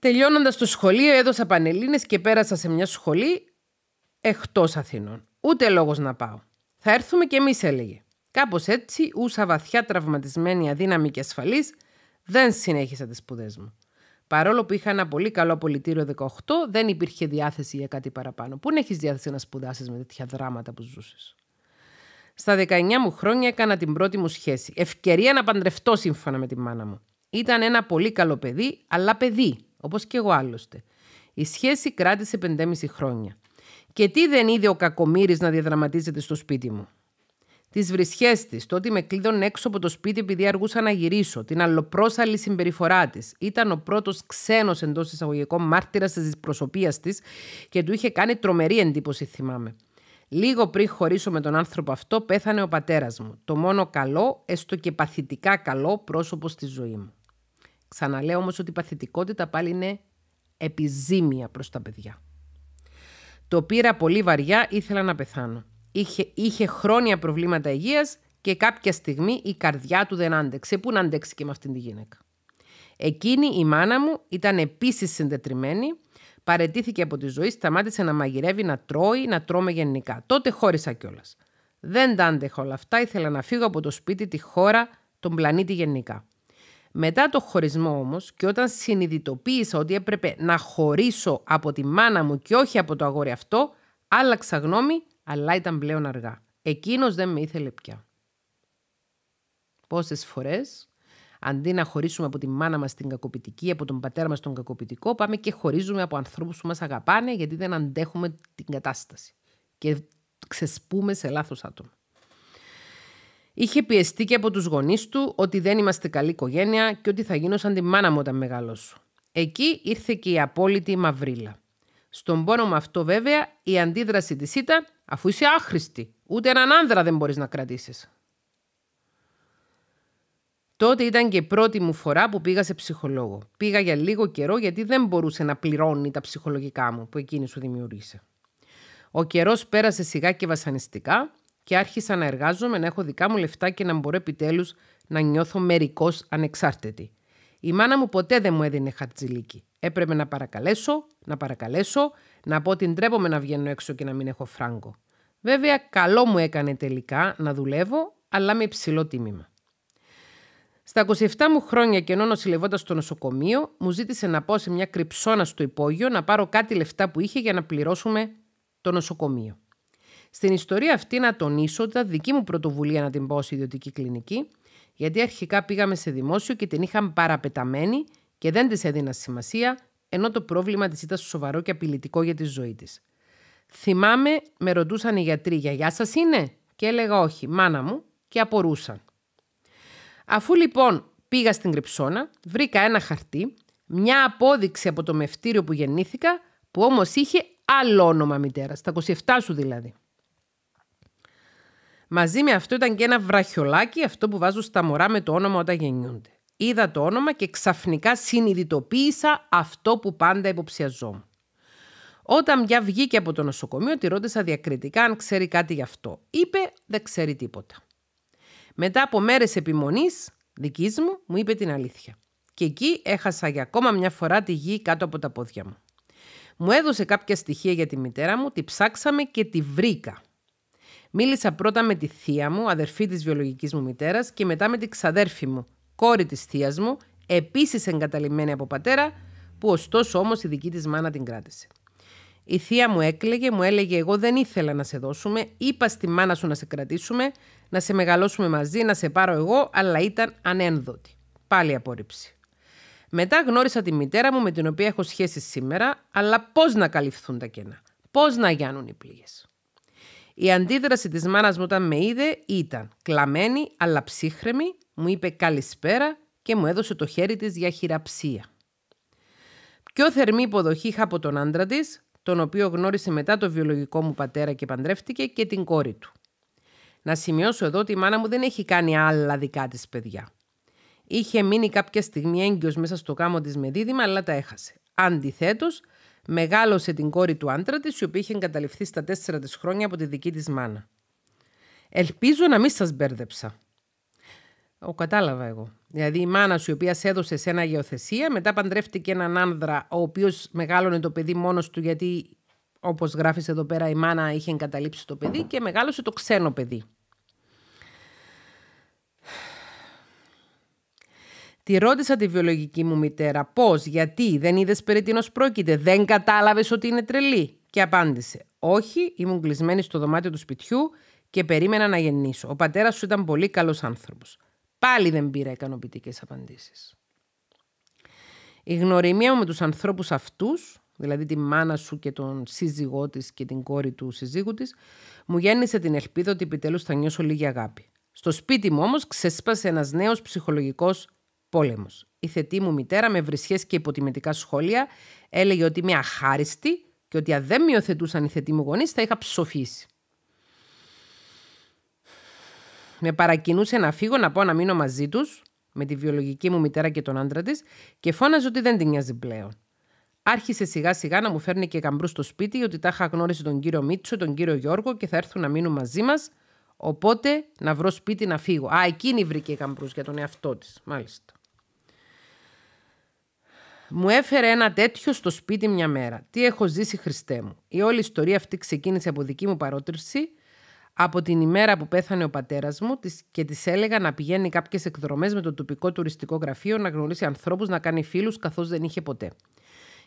Τελειώνοντας το σχολείο, έδωσα πανελίνες και πέρασα σε μια σχολή εκτός Αθηνών. Ούτε λόγος να πάω. Θα έρθουμε κι εμείς, έλεγε. Κάπως έτσι, ούσα βαθιά τραυματισμένη, αδύναμη και ασφαλής, δεν συνέχισα τις σπουδές μου. Παρόλο που είχα ένα πολύ καλό πολιτήριο 18, δεν υπήρχε διάθεση για κάτι παραπάνω. Πού να έχεις διάθεση να σπουδάσεις με τέτοια δράματα που ζούσες. Στα 19 μου χρόνια έκανα την πρώτη μου σχέση. Ευκαιρία να παντρευτώ σύμφωνα με τη μάνα μου. Ήταν ένα πολύ καλό παιδί, αλλά παιδί, όπως και εγώ άλλωστε. Η σχέση κράτησε 5,5 χρόνια. Και τι δεν είδε ο Κακομήρη να διαδραματίζεται στο σπίτι μου. Τις βρισχές της, το ότι με κλείδωνε έξω από το σπίτι επειδή αργούσα να γυρίσω, την αλλοπρόσαλη συμπεριφορά της. Ήταν ο πρώτος ξένος εντός εισαγωγικών μάρτυρας της προσωπίας της και του είχε κάνει τρομερή εντύπωση, θυμάμαι. Λίγο πριν χωρίσω με τον άνθρωπο αυτό, πέθανε ο πατέρας μου. Το μόνο καλό, έστω και παθητικά καλό πρόσωπο στη ζωή μου. Ξαναλέω όμως ότι η παθητικότητα πάλι είναι επιζήμια προς τα παιδιά. Το πήρα πολύ βαριά, ήθελα να πεθάνω είχε, είχε χρόνια προβλήματα υγείας και κάποια στιγμή η καρδιά του δεν άντεξε. Πού να αντέξει και με αυτήν τη γυναίκα. Εκείνη η μάνα μου ήταν επίσης συντετριμένη, παρετήθηκε από τη ζωή, σταμάτησε να μαγειρεύει, να τρώει, να τρώμε γενικά. Τότε χώρισα κιόλας. Δεν τα άντεχα όλα αυτά, ήθελα να φύγω από το σπίτι, τη χώρα, τον πλανήτη γενικά. Μετά το χωρισμό όμως, και όταν συνειδητοποίησα ότι έπρεπε να χωρίσω από τη μάνα μου και όχι από το αγόρι αυτό, άλλαξα γνώμη αλλά ήταν πλέον αργά. Εκείνος δεν με ήθελε πια. Πόσες φορές, αντί να χωρίσουμε από τη μάνα μας την κακοποιητική, από τον πατέρα μας τον κακοποιητικό, πάμε και χωρίζουμε από ανθρώπους που μας αγαπάνε γιατί δεν αντέχουμε την κατάσταση. Και ξεσπούμε σε λάθος άτομα. Είχε πιεστεί και από τους γονείς του ότι δεν είμαστε καλή οικογένεια και ότι θα γίνω σαν τη μάνα μου όταν μεγαλώσω. Εκεί ήρθε και η απόλυτη μαυρίλα. Στον πόνο μου αυτό βέβαια η αντίδραση της ήταν Αφού είσαι άχρηστη, ούτε έναν άνδρα δεν μπορείς να κρατήσεις. Τότε ήταν και η πρώτη μου φορά που πήγα σε ψυχολόγο. Πήγα για λίγο καιρό γιατί δεν μπορούσε να πληρώνει τα ψυχολογικά μου που εκείνη σου δημιουργήσε. Ο καιρός πέρασε σιγά και βασανιστικά και άρχισα να εργάζομαι, να έχω δικά μου λεφτά και να μπορώ επιτέλους να νιώθω μερικώς ανεξάρτητη. Η μάνα μου ποτέ δεν μου έδινε χατζηλίκι. Έπρεπε να παρακαλέσω, να παρακαλέσω να πω ότι ντρέπομαι να βγαίνω έξω και να μην έχω φράγκο. Βέβαια, καλό μου έκανε τελικά να δουλεύω, αλλά με υψηλό τίμημα. Στα 27 μου χρόνια και ενώ νοσηλευόταν στο νοσοκομείο, μου ζήτησε να πάω σε μια κρυψώνα στο υπόγειο να πάρω κάτι λεφτά που είχε για να πληρώσουμε το νοσοκομείο. Στην ιστορία αυτή να τονίσω ότι δική μου πρωτοβουλία να την πάω σε ιδιωτική κλινική, γιατί αρχικά πήγαμε σε δημόσιο και την είχαν παραπεταμένη και δεν της έδινα σημασία ενώ το πρόβλημα της ήταν σοβαρό και απειλητικό για τη ζωή της. Θυμάμαι, με ρωτούσαν οι γιατροί, γιαγιά σας είναι, και έλεγα όχι, μάνα μου, και απορούσαν. Αφού λοιπόν πήγα στην κρυψώνα, βρήκα ένα χαρτί, μια απόδειξη από το μευτήριο που γεννήθηκα, που όμως είχε άλλο όνομα μητέρα, στα 27 σου δηλαδή. Μαζί με αυτό ήταν και ένα βραχιολάκι, αυτό που βάζω στα μωρά με το όνομα όταν γεννιούνται. Είδα το όνομα και ξαφνικά συνειδητοποίησα αυτό που πάντα υποψιαζόμουν. Όταν μια βγήκε από το νοσοκομείο, τη ρώτησα διακριτικά αν ξέρει κάτι γι' αυτό. Είπε, δεν ξέρει τίποτα. Μετά από μέρες επιμονής, δικής μου, μου είπε την αλήθεια. Και εκεί έχασα για ακόμα μια φορά τη γη κάτω από τα πόδια μου. Μου έδωσε κάποια στοιχεία για τη μητέρα μου, τη ψάξαμε και τη βρήκα. Μίλησα πρώτα με τη θεία μου, αδερφή της βιολογικής μου μητέρας και μετά με την ξαδέρφη μου, κόρη της θείας μου, επίσης εγκαταλειμμένη από πατέρα, που ωστόσο όμως η δική της μάνα την κράτησε. Η θεία μου έκλαιγε, μου έλεγε εγώ δεν ήθελα να σε δώσουμε, είπα στη μάνα σου να σε κρατήσουμε, να σε μεγαλώσουμε μαζί, να σε πάρω εγώ, αλλά ήταν ανένδοτη. Πάλι απόρριψη. Μετά γνώρισα τη μητέρα μου με την οποία έχω σχέση σήμερα, αλλά πώς να καλυφθούν τα κενά, πώς να γιάνουν οι πλήγες. Η αντίδραση της μάνας μου όταν με είδε ήταν κλαμμένη αλλά ψύχρεμη μου είπε καλησπέρα και μου έδωσε το χέρι της για χειραψία. Πιο θερμή υποδοχή είχα από τον άντρα της, τον οποίο γνώρισε μετά το βιολογικό μου πατέρα και παντρεύτηκε και την κόρη του. Να σημειώσω εδώ ότι η μάνα μου δεν έχει κάνει άλλα δικά της παιδιά. Είχε μείνει κάποια στιγμή έγκυος μέσα στο κάμω της με δίδυμα, αλλά τα έχασε. Αντιθέτως, μεγάλωσε την κόρη του άντρα της, η οποία είχε εγκαταλειφθεί στα τέσσερα της χρόνια από τη δική της μάνα. Ελπίζω να μην σας μπέρδεψα. Ο κατάλαβα εγώ. Δηλαδή η μάνα σου η οποία σε έδωσε σε ένα γεωθεσία, μετά παντρεύτηκε έναν άνδρα ο οποίος μεγάλωνε το παιδί μόνος του γιατί όπως γράφεις εδώ πέρα η μάνα είχε εγκαταλείψει το παιδί και μεγάλωσε το ξένο παιδί. Τη ρώτησα τη βιολογική μου μητέρα πώς, γιατί, δεν είδες περί τίνος πρόκειται, δεν κατάλαβες ότι είναι τρελή. Και απάντησε, όχι, ήμουν κλεισμένη στο δωμάτιο του σπιτιού και περίμενα να γεννήσω. Ο πατέρας σου ήταν πολύ καλός άνθρωπος. Πάλι δεν πήρα ικανοποιητικές απαντήσεις. Η γνωριμία μου με τους ανθρώπους αυτούς, δηλαδή τη μάνα σου και τον σύζυγό της και την κόρη του σύζυγου της, μου γέννησε την ελπίδα ότι επιτέλους θα νιώσω λίγη αγάπη. Στο σπίτι μου όμως ξέσπασε ένας νέος ψυχολογικός πόλεμος. Η θετή μου μητέρα με βρισιές και υποτιμητικά σχόλια έλεγε ότι είμαι αχάριστη και ότι αν δεν μειοθετούσαν οι θετοί μου γονείς θα είχα ψοφήσει. Με παρακινούσε να φύγω να πάω να μείνω μαζί τους, με τη βιολογική μου μητέρα και τον άντρα της, και φώναζε ότι δεν την νοιάζει πλέον. Άρχισε σιγά σιγά να μου φέρνει και καμπρού στο σπίτι, ότι τα είχα γνώρισει τον κύριο Μίτσο, τον κύριο Γιώργο και θα έρθουν να μείνουν μαζί μας. Οπότε να βρω σπίτι να φύγω. Α, εκείνη βρήκε καμπρού για τον εαυτό της, μάλιστα. Μου έφερε ένα τέτοιο στο σπίτι μια μέρα. Τι έχω ζήσει, Χριστέ μου. Η όλη ιστορία αυτή ξεκίνησε από δική μου παρότριση από την ημέρα που πέθανε ο πατέρας μου και τη έλεγα να πηγαίνει κάποιες εκδρομές με το τοπικό τουριστικό γραφείο, να γνωρίσει ανθρώπους, να κάνει φίλους, καθώς δεν είχε ποτέ.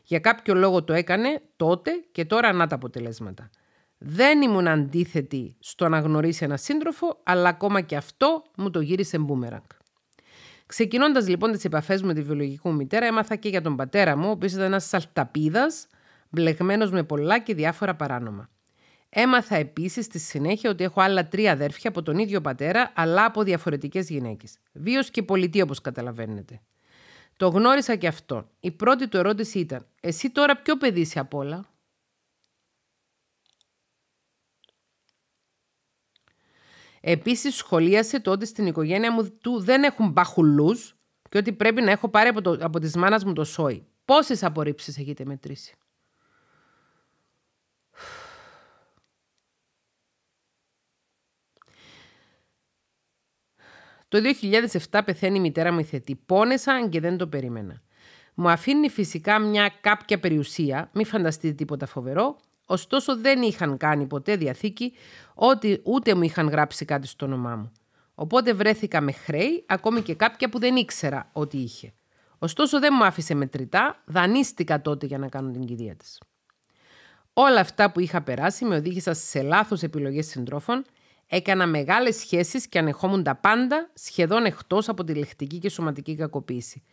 Για κάποιο λόγο το έκανε τότε και τώρα να τα αποτελέσματα. Δεν ήμουν αντίθετη στο να γνωρίσει ένα σύντροφο, αλλά ακόμα και αυτό μου το γύρισε μπούμεραγκ. Ξεκινώντας λοιπόν τις επαφές μου με τη βιολογική μου μητέρα, έμαθα και για τον πατέρα μου, ο οποίος ήταν ένας σαλταπίδας, μπλεγμένος με πολλά και διάφορα παράνομα. Έμαθα επίσης στη συνέχεια ότι έχω άλλα τρία αδέρφια από τον ίδιο πατέρα, αλλά από διαφορετικές γυναίκες. Βίω και πολιτή, όπως καταλαβαίνετε. Το γνώρισα και αυτό. Η πρώτη του ερώτηση ήταν: Εσύ τώρα ποιο παιδί είσαι απ' όλα. Επίσης, σχολίασε το ότι στην οικογένεια μου του δεν έχουν μπαχουλούς και ότι πρέπει να έχω πάρει από, το, από τη μάνας μου το σόι. Πόσες απορρίψεις έχετε μετρήσει. Το 2007 πεθαίνει η μητέρα μου Θετή. Πόνεσα και δεν το περίμενα. Μου αφήνει φυσικά μια κάποια περιουσία, μη φανταστείτε τίποτα φοβερό, ωστόσο δεν είχαν κάνει ποτέ διαθήκη, ότι ούτε μου είχαν γράψει κάτι στο όνομά μου. Οπότε βρέθηκα με χρέη, ακόμη και κάποια που δεν ήξερα ότι είχε. Ωστόσο δεν μου άφησε μετρητά, δανείστηκα τότε για να κάνω την κηδεία της. Όλα αυτά που είχα περάσει με οδήγησαν σε λάθος επιλογές συντρόφων, Έκανα μεγάλες σχέσεις και ανεχόμουν τα πάντα, σχεδόν εκτός από τη λεκτική και σωματική κακοποίηση.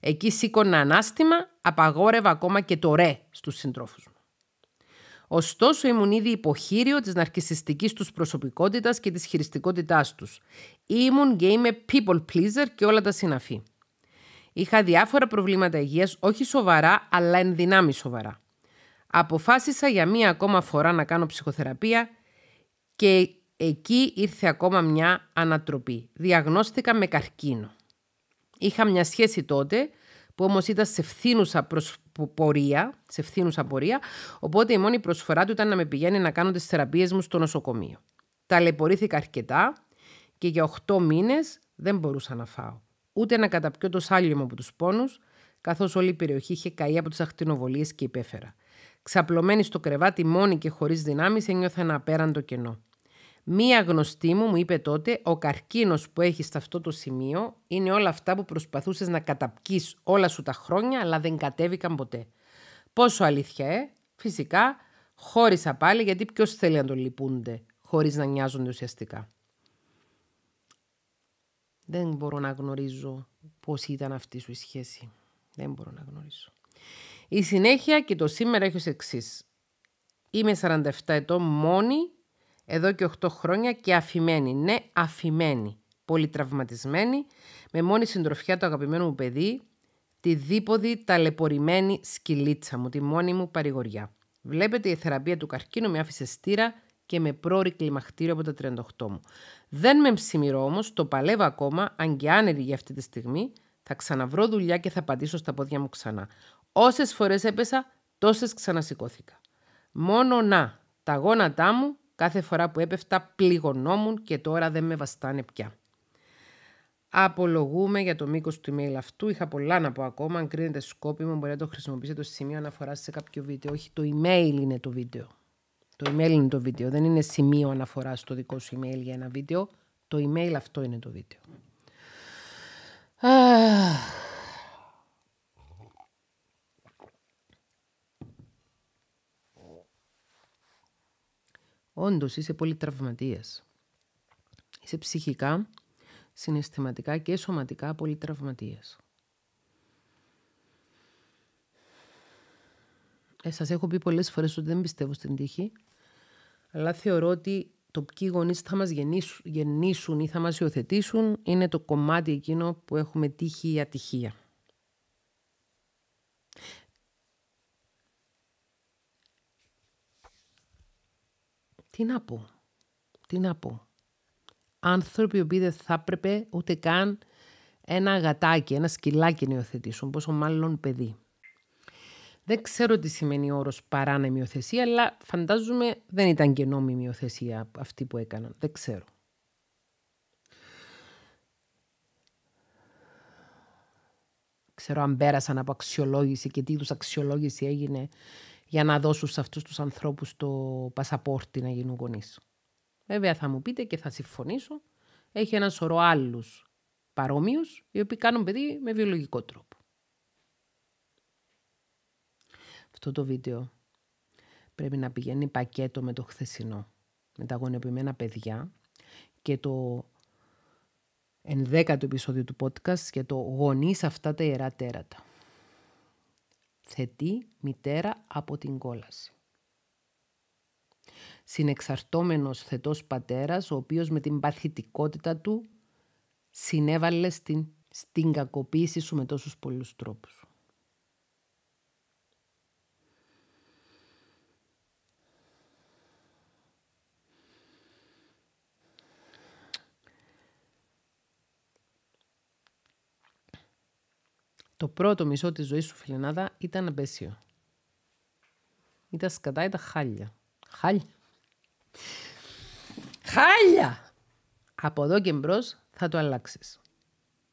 Εκεί σήκωνα ανάστημα, απαγόρευα ακόμα και το ρε στους συντρόφους μου. Ωστόσο, ήμουν ήδη υποχείριο της ναρκιστική τους προσωπικότητας και της χειριστικότητάς τους. Ήμουν και είμαι people pleaser και όλα τα συναφή. Είχα διάφορα προβλήματα υγείας, όχι σοβαρά, αλλά εν σοβαρά. Αποφάσισα για μία ακόμα φορά να κάνω ψυχοθεραπεία και εκεί ήρθε ακόμα μια ανατροπή. Διαγνώστηκα με καρκίνο. Είχα μια σχέση τότε που όμως ήταν σε φθήνουσα πορεία, σε φθήνουσα πορεία, οπότε η μόνη προσφορά του ήταν να με πηγαίνει να κάνω τις θεραπείες μου στο νοσοκομείο. Ταλαιπωρήθηκα αρκετά και για 8 μήνες δεν μπορούσα να φάω. Ούτε να καταπιώ το σάλιο μου από τους πόνους, καθώς όλη η περιοχή είχε καεί από τις ακτινοβολίες και υπέφερα. Ξαπλωμένη στο κρεβάτι μόνη και χωρίς δυνάμεις ένιωθα ένα απέραντο κενό. Μία γνωστή μου μου είπε τότε, ο καρκίνος που έχεις σε αυτό το σημείο είναι όλα αυτά που προσπαθούσες να καταπκείς όλα σου τα χρόνια, αλλά δεν κατέβηκαν ποτέ. Πόσο αλήθεια, ε? Φυσικά, χώρισα πάλι γιατί ποιος θέλει να τον λυπούνται, χωρίς να νοιάζονται ουσιαστικά. Δεν μπορώ να γνωρίζω πώς ήταν αυτή σου η σχέση. Δεν μπορώ να γνωρίζω. Η συνέχεια και το σήμερα έχει ως εξής. Είμαι 47 ετών μόνη εδώ και 8 χρόνια και αφημένη. Ναι, αφημένη. Πολύ με μόνη συντροφιά το αγαπημένο μου παιδί, τη δίποδη ταλαιπωρημένη σκυλίτσα μου, τη μόνη μου παρηγοριά. Βλέπετε, η θεραπεία του καρκίνου με άφησε στήρα και με πρόρη κλιμαχτήριο από τα 38 μου. Δεν με ψημυρώ όμως, το παλεύω ακόμα, αν και άνετη για αυτή τη στιγμή, θα ξαναβρω δουλειά και θα πατήσω στα πόδια μου ξανά. Όσες φορές έπεσα, τόσες ξανασηκώθηκα. Μόνο να τα γόνατά μου Κάθε φορά που έπεφτα πληγωνόμουν και τώρα δεν με βαστάνε πια. Απολογούμε για το μήκος του email αυτού. Είχα πολλά να πω ακόμα. Αν κρίνετε σκόπιμο, μπορείτε να το χρησιμοποιήσετε το σημείο αναφοράς σε κάποιο βίντεο. Όχι, το email είναι το βίντεο. Το email είναι το βίντεο. Δεν είναι σημείο αναφοράς στο δικό σου email για ένα βίντεο. Το email αυτό είναι το βίντεο. Όντως είσαι πολύ τραυματίας. Είσαι ψυχικά, συναισθηματικά και σωματικά πολύ τραυματίας. Ε, σας έχω πει πολλές φορές ότι δεν πιστεύω στην τύχη, αλλά θεωρώ ότι το ποιοι γονείς θα μας γεννήσουν, γεννήσουν ή θα μας υιοθετήσουν είναι το κομμάτι εκείνο που έχουμε τύχη ή ατυχία. Τι να πω. Τι να πω. Άνθρωποι οποίοι δεν θα έπρεπε ούτε καν ένα γατάκι, ένα σκυλάκι να υιοθετήσουν, πόσο μάλλον παιδί. Δεν ξέρω τι σημαίνει ο όρος παράνομη υιοθεσία, αλλά φαντάζομαι δεν ήταν και νόμιμη υιοθεσία αυτή που έκαναν. Δεν ξέρω. Ξέρω αν πέρασαν από αξιολόγηση και τι είδους αξιολόγηση έγινε για να δώσουν σε αυτούς τους ανθρώπους το πασαπόρτι να γίνουν γονείς. Βέβαια θα μου πείτε και θα συμφωνήσω, έχει ένα σωρό άλλους παρόμοιους, οι οποίοι κάνουν παιδί με βιολογικό τρόπο. Αυτό το βίντεο πρέπει να πηγαίνει πακέτο με το χθεσινό, με τα γονεοποιημένα παιδιά και το ενδέκατο επεισόδιο του podcast για το γονείς αυτά τα ιερά τέρατα θετή μητέρα από την κόλαση. Συνεξαρτώμενος θετός πατέρας, ο οποίος με την παθητικότητα του συνέβαλε στην, στην κακοποίηση σου με τόσους πολλούς τρόπους. Το πρώτο μισό της ζωής σου, φιλενάδα, ήταν απέσιο. Ήταν σκατά, ήταν χάλια. Χάλια. Χάλια! Από εδώ και μπρος θα το αλλάξεις.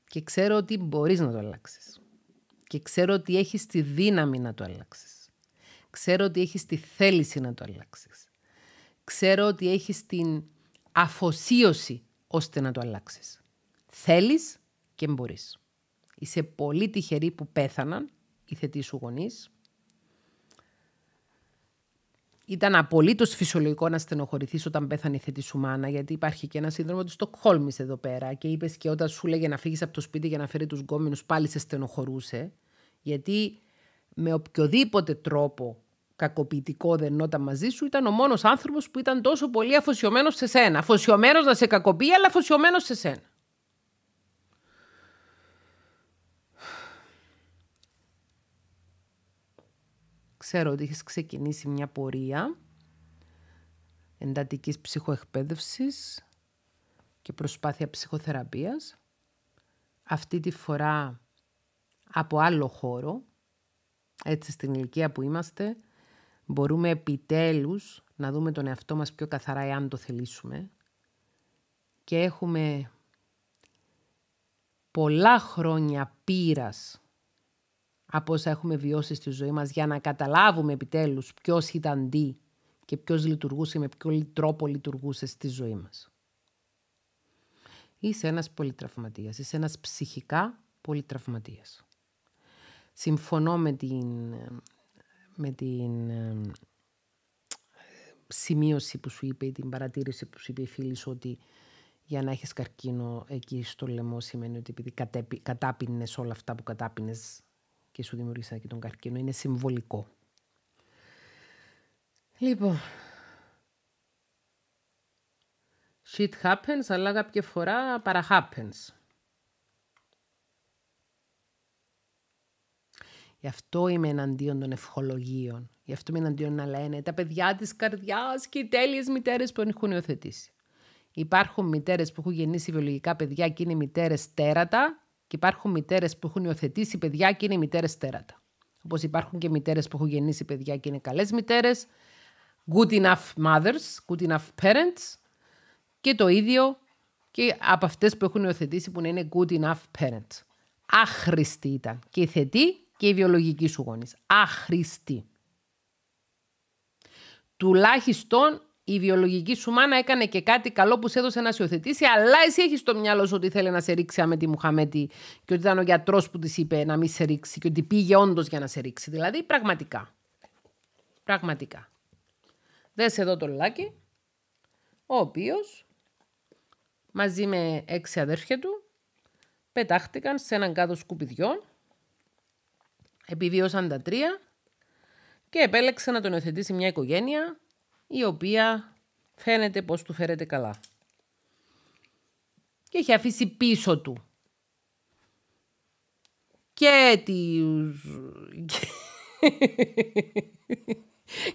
Και ξέρω ότι μπορείς να το αλλάξεις. Και ξέρω ότι έχεις τη δύναμη να το αλλάξεις. Ξέρω ότι έχεις τη θέληση να το αλλάξεις. Ξέρω ότι έχεις την αφοσίωση ώστε να το αλλάξεις. Θέλεις και μπορείς. Είσαι πολύ τυχερή που πέθαναν οι θετοί σου γονείς. Ήταν απολύτως φυσιολογικό να στενοχωρηθείς όταν πέθανε η θέτη σου μάνα, γιατί υπάρχει και ένα σύνδρομο του Στοκχόλμης εδώ πέρα. Και είπες και όταν σου λέγε να φύγεις από το σπίτι για να φέρει τους γκόμενους, πάλι σε στενοχωρούσε. Γιατί με οποιοδήποτε τρόπο κακοποιητικό δενόταν μαζί σου, ήταν ο μόνος άνθρωπος που ήταν τόσο πολύ αφοσιωμένος σε σένα. Αφοσιωμένος να σε κακοποιεί, αλλά αφοσιωμένος σε σένα. ξέρω ότι έχεις ξεκινήσει μια πορεία εντατικής ψυχοεκπαίδευσης και προσπάθεια ψυχοθεραπείας. Αυτή τη φορά από άλλο χώρο, έτσι στην ηλικία που είμαστε, μπορούμε επιτέλους να δούμε τον εαυτό μας πιο καθαρά εάν το θελήσουμε. Και έχουμε πολλά χρόνια πείρας από όσα έχουμε βιώσει στη ζωή μας για να καταλάβουμε επιτέλους ποιος ήταν τι και ποιος λειτουργούσε με ποιο τρόπο λειτουργούσε στη ζωή μας. Είσαι ένας πολυτραυματίας, είσαι ένας ψυχικά πολυτραυματίας. Συμφωνώ με την, με την ε, σημείωση που σου είπε, ή την παρατήρηση που σου είπε η φίλη σου ότι για να έχεις καρκίνο εκεί στο λαιμό σημαίνει ότι επειδή κατάπινες όλα αυτά που κατάπινες και σου δημιούργησα και τον καρκίνο. Είναι συμβολικό. Λοιπόν, Shit happens, αλλά κάποια φορά παρα happens. Γι' αυτό είμαι εναντίον των ευχολογίων. Γι' αυτό είμαι εναντίον να λένε τα παιδιά της καρδιάς... και οι τέλειες μητέρες που έχουν υιοθετήσει. Υπάρχουν μητέρες που έχουν γεννήσει βιολογικά παιδιά και είναι μητέρες τέρατα και υπάρχουν μητέρες που έχουν υιοθετήσει παιδιά και είναι μητέρες τέρατα. Όπως υπάρχουν και μητέρες που έχουν γεννήσει παιδιά και είναι καλές μητέρες. Good enough mothers, good enough parents. Και το ίδιο και από αυτές που έχουν υιοθετήσει που είναι good enough parents. Άχρηστη ήταν και η θετή και η βιολογική σου γονείς. Άχρηστη. Τουλάχιστον η βιολογική σου μάνα έκανε και κάτι καλό που σε έδωσε να σε υιοθετήσει, αλλά εσύ έχεις στο μυαλό σου ότι θέλει να σε ρίξει με τη Μουχαμέτη και ότι ήταν ο γιατρός που της είπε να μην σε ρίξει και ότι πήγε όντως για να σε ρίξει. Δηλαδή, πραγματικά. Πραγματικά. Δες εδώ το λάκι. ο οποίος μαζί με έξι αδέρφια του πετάχτηκαν σε έναν κάδο σκουπιδιών, επιβίωσαν τα τρία και επέλεξε να τον υιοθετήσει μια οικογένεια η οποία φαίνεται πως του φέρεται καλά. Και έχει αφήσει πίσω του και τους...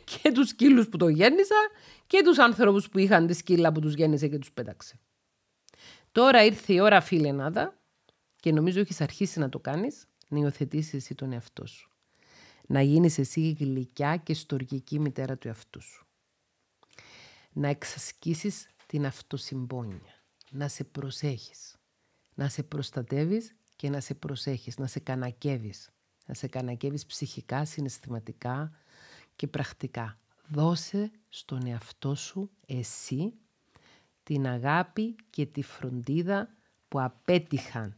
και τους σκύλους που το γέννησα και τους άνθρωπους που είχαν τη σκύλα που τους γέννησε και τους πέταξε. Τώρα ήρθε η ώρα φίλε Νάδα και νομίζω έχεις αρχίσει να το κάνεις, να υιοθετήσεις εσύ τον εαυτό σου. Να γίνεις εσύ γλυκιά και στοργική μητέρα του εαυτού σου να εξασκήσεις την αυτοσυμπόνια, να σε προσέχεις, να σε προστατεύεις και να σε προσέχεις, να σε κανακεύεις, να σε κανακεύεις ψυχικά, συναισθηματικά και πρακτικά. Δώσε στον εαυτό σου εσύ την αγάπη και τη φροντίδα που απέτυχαν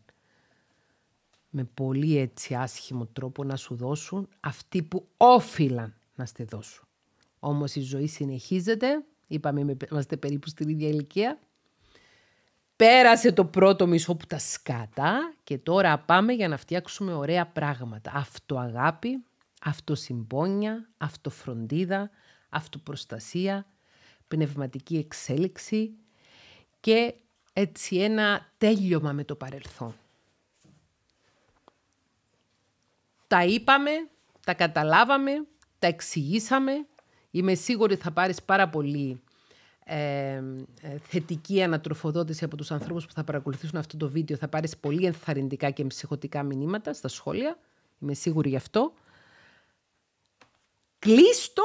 με πολύ έτσι άσχημο τρόπο να σου δώσουν αυτοί που όφυλαν να στη δώσουν. Όμως η ζωή συνεχίζεται Είπαμε, είμαστε περίπου στην ίδια ηλικία. Πέρασε το πρώτο μισό που τα σκάτα και τώρα πάμε για να φτιάξουμε ωραία πράγματα. Αυτοαγάπη, αυτοσυμπόνια, αυτοφροντίδα, αυτοπροστασία, πνευματική εξέλιξη και έτσι ένα τέλειωμα με το παρελθόν. Τα είπαμε, τα καταλάβαμε, τα εξηγήσαμε, Είμαι σίγουρη θα πάρεις πάρα πολύ ε, ε, θετική ανατροφοδότηση από τους ανθρώπους που θα παρακολουθήσουν αυτό το βίντεο. Θα πάρεις πολύ ενθαρρυντικά και ψυχοτικά μηνύματα στα σχόλια. Είμαι σίγουρη γι' αυτό. Κλείστο,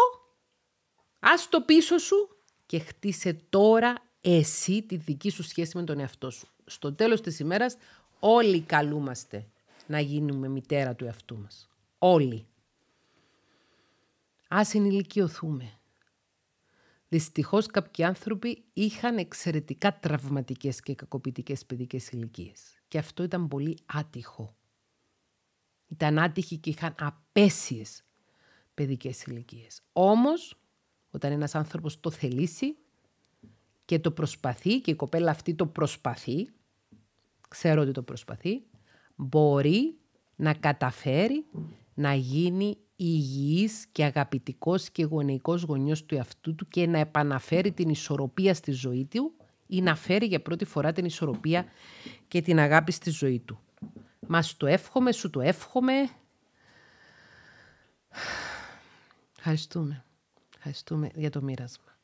ας το πίσω σου και χτίσε τώρα εσύ τη δική σου σχέση με τον εαυτό σου. Στο τέλος της ημέρας όλοι καλούμαστε να γίνουμε μητέρα του εαυτού μας. Όλοι. Ας ενηλικιωθούμε. Δυστυχώς κάποιοι άνθρωποι είχαν εξαιρετικά τραυματικές και κακοποιητικές παιδικές ηλικίες. Και αυτό ήταν πολύ άτυχο. Ήταν άτυχοι και είχαν απέσιες παιδικές ηλικίες. Όμως, όταν ένας άνθρωπος το θελήσει και το προσπαθεί και η κοπέλα αυτή το προσπαθεί, ξέρω ότι το προσπαθεί, μπορεί να καταφέρει να γίνει υγιής και αγαπητικός και γονεϊκός γονιός του εαυτού του και να επαναφέρει την ισορροπία στη ζωή του ή να φέρει για πρώτη φορά την ισορροπία και την αγάπη στη ζωή του. Μας το εύχομαι, σου το εύχομαι. Ευχαριστούμε. Ευχαριστούμε για το μοίρασμα.